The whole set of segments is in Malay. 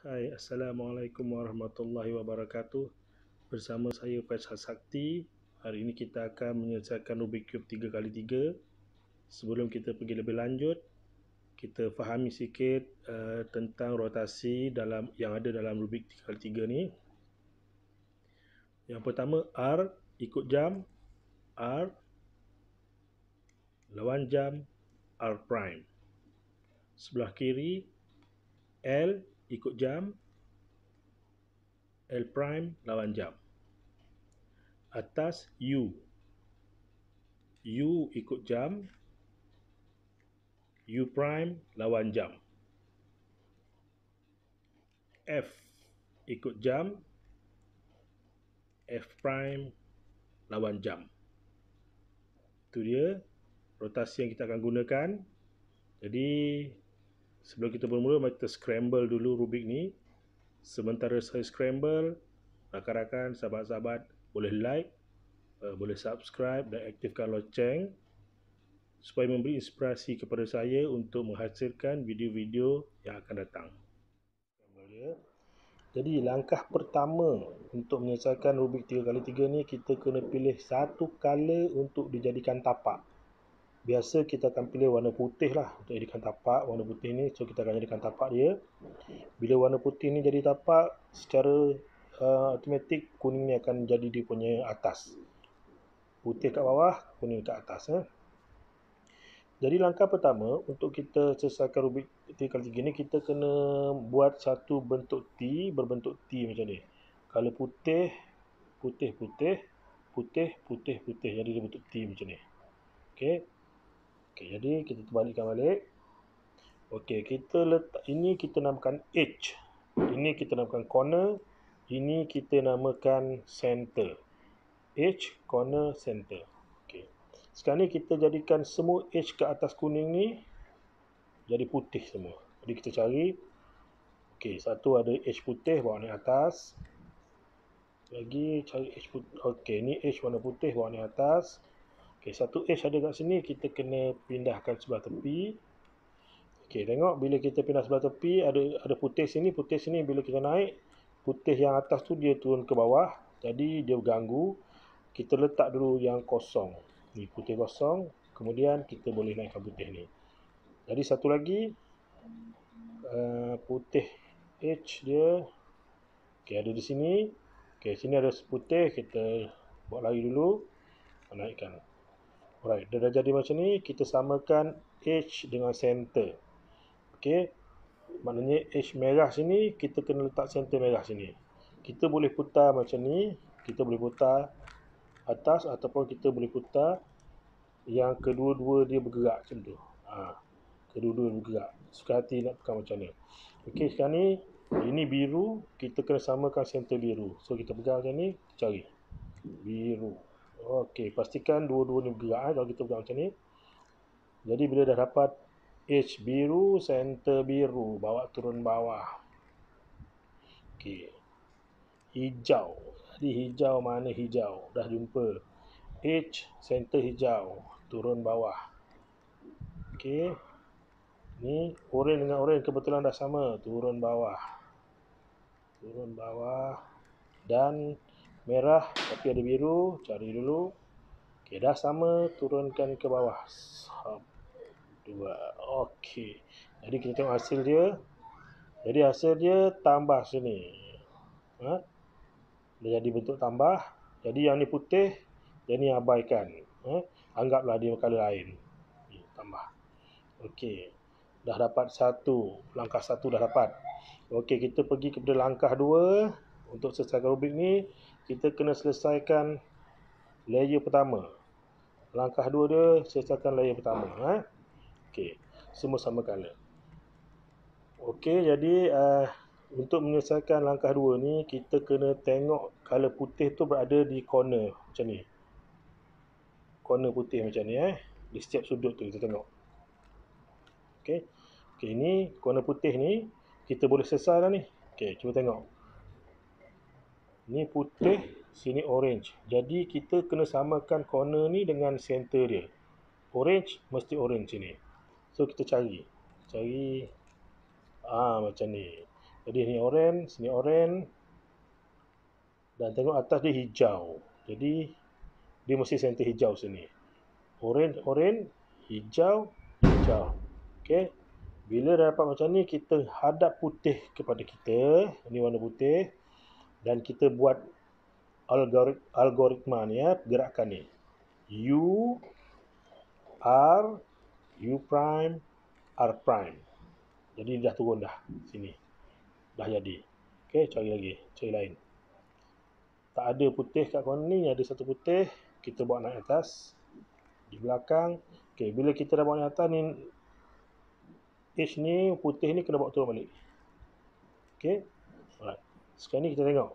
Hai, Assalamualaikum Warahmatullahi Wabarakatuh Bersama saya Faisal Sakti Hari ini kita akan menyelesaikan Rubik Cube 3x3 Sebelum kita pergi lebih lanjut Kita fahami sikit uh, tentang rotasi dalam yang ada dalam Rubik 3x3 ni Yang pertama R ikut jam R lawan jam R prime Sebelah kiri L ikut jam L prime lawan jam atas U U ikut jam U prime lawan jam F ikut jam F prime lawan jam itu dia rotasi yang kita akan gunakan jadi Sebelum kita bermula, mari kita scramble dulu Rubik ni. Sementara saya scramble, rakan-rakan, sahabat-sahabat boleh like, uh, boleh subscribe dan aktifkan loceng supaya memberi inspirasi kepada saya untuk menghasilkan video-video yang akan datang. Jadi langkah pertama untuk menyelesaikan Rubik 3x3 ni kita kena pilih satu color untuk dijadikan tapak biasa kita akan pilih warna putih lah untuk jadikan tapak warna putih ni so kita akan jadikan tapak dia bila warna putih ni jadi tapak secara uh, automatic kuning ni akan jadi dia punya atas putih kat bawah kuning kat atas eh. jadi langkah pertama untuk kita selesaikan rubik tinggal tinggi ni kita kena buat satu bentuk T berbentuk T macam ni kalau putih putih putih putih putih putih jadi dia bentuk T macam ni Okay. Okey, jadi kita terbalikkan balik. Okey, kita letak ini kita namakan edge. Ini kita namakan corner. Ini kita namakan center. Edge, corner, center. Okey. Sekarang ni kita jadikan semua edge ke atas kuning ni jadi putih semua. Jadi kita cari Okey, satu ada edge putih warna atas. Lagi cari edge putih. Okey, ni edge warna putih warna atas. Okey, satu edge ada kat sini, kita kena pindahkan sebelah tepi. Okey, tengok bila kita pindah sebelah tepi, ada ada putih sini, putih sini bila kita naik, putih yang atas tu dia turun ke bawah. Jadi dia ganggu. Kita letak dulu yang kosong. Ni putih kosong, kemudian kita boleh naik ke putih ni. Jadi satu lagi uh, putih H dia okay ada di sini. okay sini ada seputih kita buat lagi dulu. Naikkan. Alright, dia dah jadi macam ni, kita samakan H dengan center. Okey. Maknanya H merah sini, kita kena letak center merah sini. Kita boleh putar macam ni, kita boleh putar atas ataupun kita boleh putar yang kedua-dua dia bergerak macam tu. Ha. Kedua-dua bergerak. Suka hati nak tekan macam ni. Okey, sekarang ni ini biru, kita kena samakan center biru. So kita pegang macam ni, cari. Biru. Okey, pastikan dua-dua ni bergerak eh, kalau kita buat macam ni. Jadi bila dah dapat H biru, center biru, bawa turun bawah. Okey. Hijau. Jadi hijau mana hijau? Dah jumpa. H center hijau, turun bawah. Okey. Ni orange dengan orange kebetulan dah sama, turun bawah. Turun bawah dan merah tapi ada biru cari dulu okey dah sama turunkan ke bawah dua okey jadi kita tengok hasil dia jadi hasil dia tambah sini ha dia jadi bentuk tambah jadi yang ni putih yang ni abaikan ha? anggaplah dia warna lain tambah okey dah dapat satu langkah satu dah dapat okey kita pergi kepada langkah dua untuk selesaikan rubik ni kita kena selesaikan layer pertama langkah dua dia selesaikan layer pertama ha okey semua sama kala okey jadi uh, untuk menyelesaikan langkah dua ni kita kena tengok color putih tu berada di corner macam ni corner putih macam ni eh di setiap sudut tu kita tengok okey okay ni corner putih ni kita boleh selesai dah ni okey cuba tengok ni putih, sini orange. Jadi kita kena samakan corner ni dengan center dia. Orange mesti orange sini. So kita cari. Cari ah macam ni. Jadi ni orange, sini orange. Dan tengok atas dia hijau. Jadi dia mesti center hijau sini. Orange, orange, hijau, hijau. Okey. Bila dah dapat macam ni kita hadap putih kepada kita. Ini warna putih dan kita buat algorit- algoritma ni ya gerakan ni u r u prime r prime jadi dah turun dah sini dah jadi okey cari lagi cari lain tak ada putih kat corner ni ada satu putih kita buat naik atas di belakang okey bila kita dah buat naik atas ni edge ni putih ni kena buat turun balik okey alright sekarang ni kita tengok.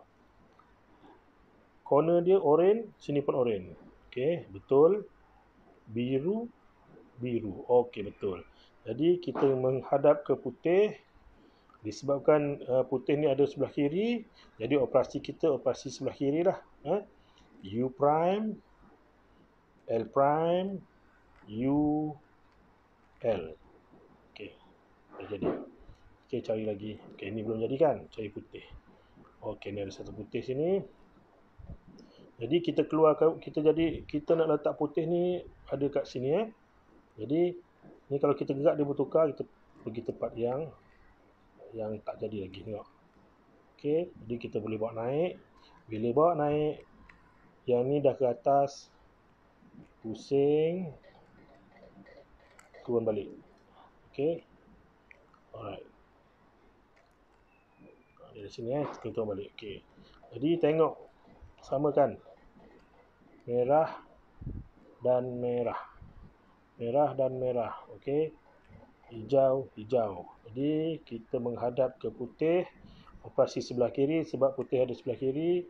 Corner dia oren, sini pun oren. Okey, betul. Biru, biru. Okey, betul. Jadi kita menghadap ke putih disebabkan uh, putih ni ada sebelah kiri, jadi operasi kita operasi sebelah kiri lah. Eh? U prime, L prime, U, L. Okey, dah jadi. Okey, cari lagi. Okey, ni belum jadi kan? Cari putih. Okey ni ada satu putih sini. Jadi kita keluarkan kita jadi kita nak letak putih ni ada kat sini eh. Jadi ni kalau kita gerak dia bertukar kita pergi tempat yang yang tak jadi lagi tengok. Okey, jadi kita boleh bawa naik. Bila bawa naik yang ni dah ke atas pusing turun balik. Okey. Alright. Okay, di sini eh, kita tengok balik. Okey. Jadi tengok sama kan merah dan merah. Merah dan merah. Okey. Hijau, hijau. Jadi kita menghadap ke putih operasi sebelah kiri sebab putih ada sebelah kiri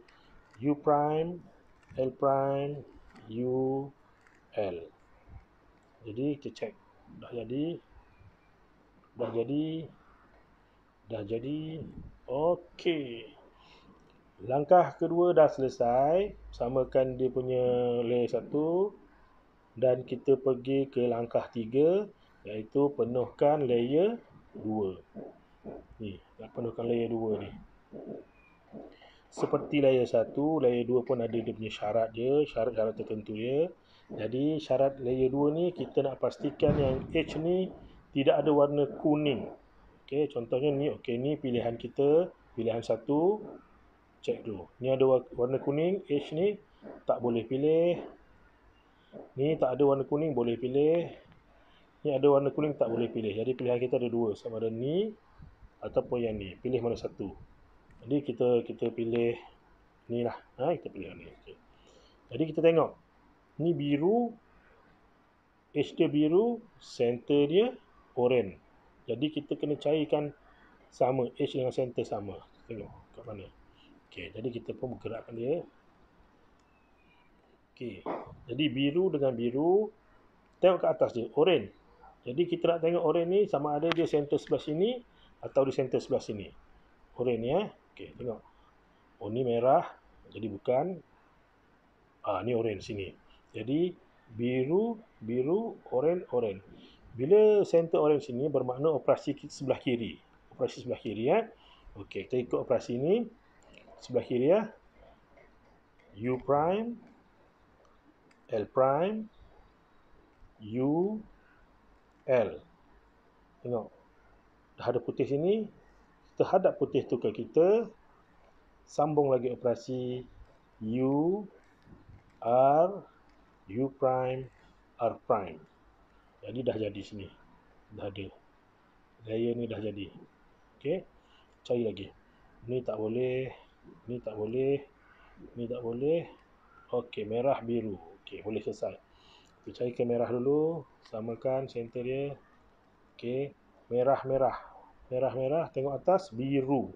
U prime L prime U L. Jadi kita check dah jadi dah jadi dah jadi Okey. Langkah kedua dah selesai. Samakan dia punya layer satu dan kita pergi ke langkah tiga, iaitu penuhkan layer dua. Ni, dah penuhkan layer dua ni. Seperti layer satu, layer dua pun ada dia punya syarat je, syarat-syarat tertentu ya. Jadi syarat layer dua ni kita nak pastikan yang edge ni tidak ada warna kuning. Okey, contohnya ni okey ni pilihan kita, pilihan satu check dulu. Ni ada warna kuning, H ni tak boleh pilih. Ni tak ada warna kuning boleh pilih. Ni ada warna kuning tak boleh pilih. Jadi pilihan kita ada dua, sama ada ni ataupun yang ni. Pilih mana satu. Jadi kita kita pilih ni lah. Ha, kita pilih ni. Okay. Jadi kita tengok. Ni biru. H dia biru. Center dia orange. Jadi kita kena carikan sama H dengan center sama. Tengok kat mana. Okey, jadi kita pun bergerakkan dia. Okey. Jadi biru dengan biru tengok ke atas dia, orange. Jadi kita nak tengok orange ni sama ada dia center sebelah sini atau di center sebelah sini. Orange ni eh. Okey, tengok. Oh ni merah. Jadi bukan ah ni orange sini. Jadi biru, biru, orange, orange. Bila center orange sini bermakna operasi sebelah kiri. Operasi sebelah kiri ya. Okey, kita ikut operasi ini sebelah kiri ya. U prime L prime U L. Tengok. Dah ada putih sini. Terhadap putih tu ke kita sambung lagi operasi U R U prime R prime. Jadi dah jadi sini. Dah ada. Layer ni dah jadi. Okey. Cari lagi. Ni tak boleh. Ni tak boleh. Ni tak boleh. Okey, merah biru. Okey, boleh selesai. Kita cari ke merah dulu. Samakan center dia. Okey. Merah-merah. Merah-merah tengok atas biru.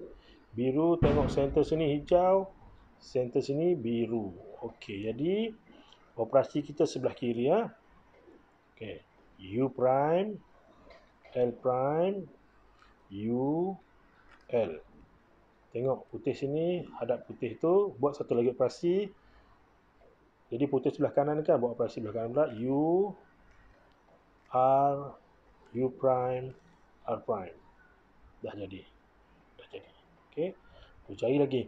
Biru tengok center sini hijau. Center sini biru. Okey, jadi operasi kita sebelah kiri ya. Okey. U prime, L prime, U, L. Tengok putih sini, hadap putih tu, buat satu lagi operasi. Jadi putih sebelah kanan kan, buat operasi sebelah kanan pula. U, R, U prime, R prime. Dah jadi. Dah jadi. Okey. Kita cari lagi.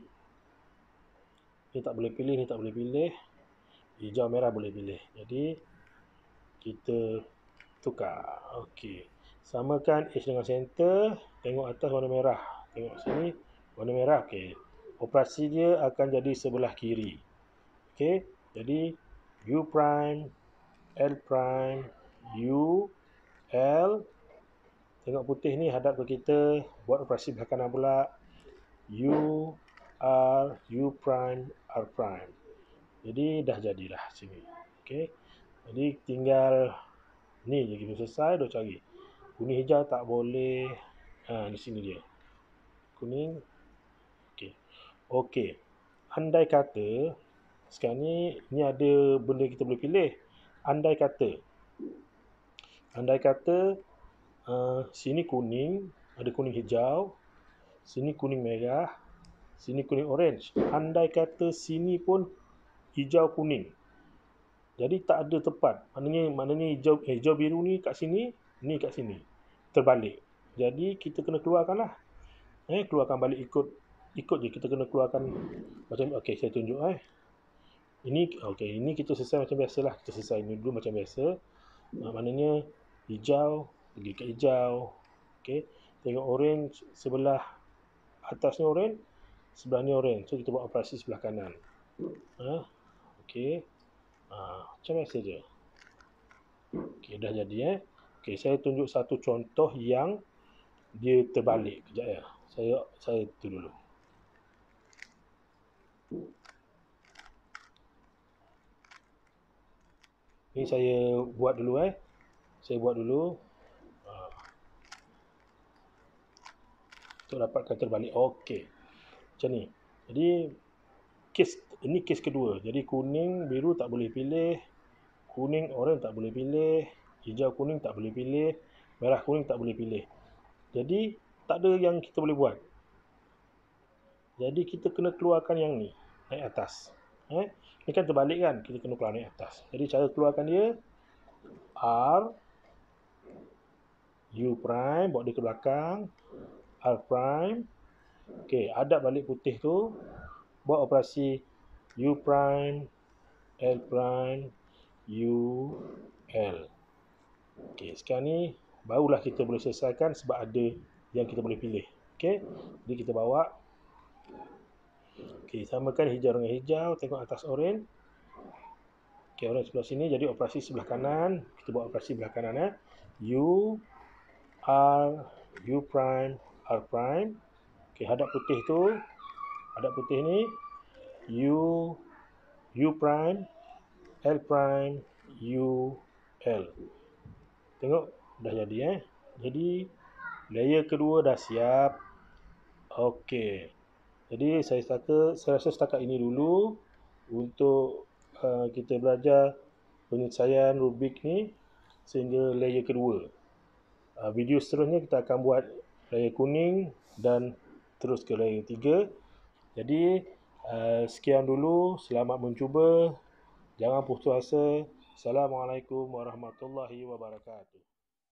Ini tak boleh pilih, ini tak boleh pilih. Hijau merah boleh pilih. Jadi, kita tukar. Okey. Samakan H dengan center. Tengok atas warna merah. Tengok sini. Warna merah. Okey. Operasi dia akan jadi sebelah kiri. Okey. Jadi, U prime, L prime, U, L. Tengok putih ni hadap ke kita. Buat operasi belah kanan pula. U, R, U prime, R prime. Jadi, dah jadilah sini. Okey. Jadi, tinggal... Ni lagi belum selesai dah cari. Kuning hijau tak boleh ha, di sini dia. Kuning. Okey. okay. Andai kata sekarang ni ni ada benda kita boleh pilih. Andai kata andai kata uh, sini kuning, ada kuning hijau, sini kuning merah, sini kuning orange. Andai kata sini pun hijau kuning. Jadi tak ada tepat. Maknanya maknanya hijau eh, hijau biru ni kat sini, ni kat sini. Terbalik. Jadi kita kena keluarkanlah. Eh keluarkan balik ikut ikut je kita kena keluarkan macam okey saya tunjuk eh. Ini okey ini kita selesai macam biasalah. Kita selesai ini dulu macam biasa. Ah, maknanya hijau pergi ke hijau. Okey. Tengok orange sebelah atasnya orange, sebelahnya orange. So kita buat operasi sebelah kanan. Ha. Okey. Ha, macam mana saja. Okey, dah jadi eh. Okey, saya tunjuk satu contoh yang dia terbalik. Kejap ya. Saya saya tu dulu. Ini saya buat dulu eh. Saya buat dulu. Ha. Untuk dapatkan terbalik. Okey. Macam ni. Jadi, kes ini kes kedua. Jadi kuning, biru tak boleh pilih. Kuning, oren tak boleh pilih. Hijau kuning tak boleh pilih. Merah kuning tak boleh pilih. Jadi tak ada yang kita boleh buat. Jadi kita kena keluarkan yang ni naik atas. Eh? Ini kan terbalik kan? Kita kena keluar naik atas. Jadi cara keluarkan dia R U prime bawa dia ke belakang R prime Okey, ada balik putih tu buat operasi U prime L prime U L Okey, sekarang ni barulah kita boleh selesaikan sebab ada yang kita boleh pilih. Okey. Jadi kita bawa Okey, samakan hijau dengan hijau, tengok atas oren. Okey, oren sebelah sini jadi operasi sebelah kanan. Kita buat operasi sebelah kanan eh. U R U prime R prime. Okey, hadap putih tu Hadap putih ni U U prime L prime U L Tengok dah jadi eh Jadi layer kedua dah siap Okey Jadi saya setakat Saya rasa setakat ini dulu Untuk uh, kita belajar Penyelesaian Rubik ni Sehingga layer kedua uh, Video seterusnya kita akan buat Layer kuning dan Terus ke layer tiga jadi eh, sekian dulu, selamat mencuba. Jangan putus asa. Assalamualaikum warahmatullahi wabarakatuh.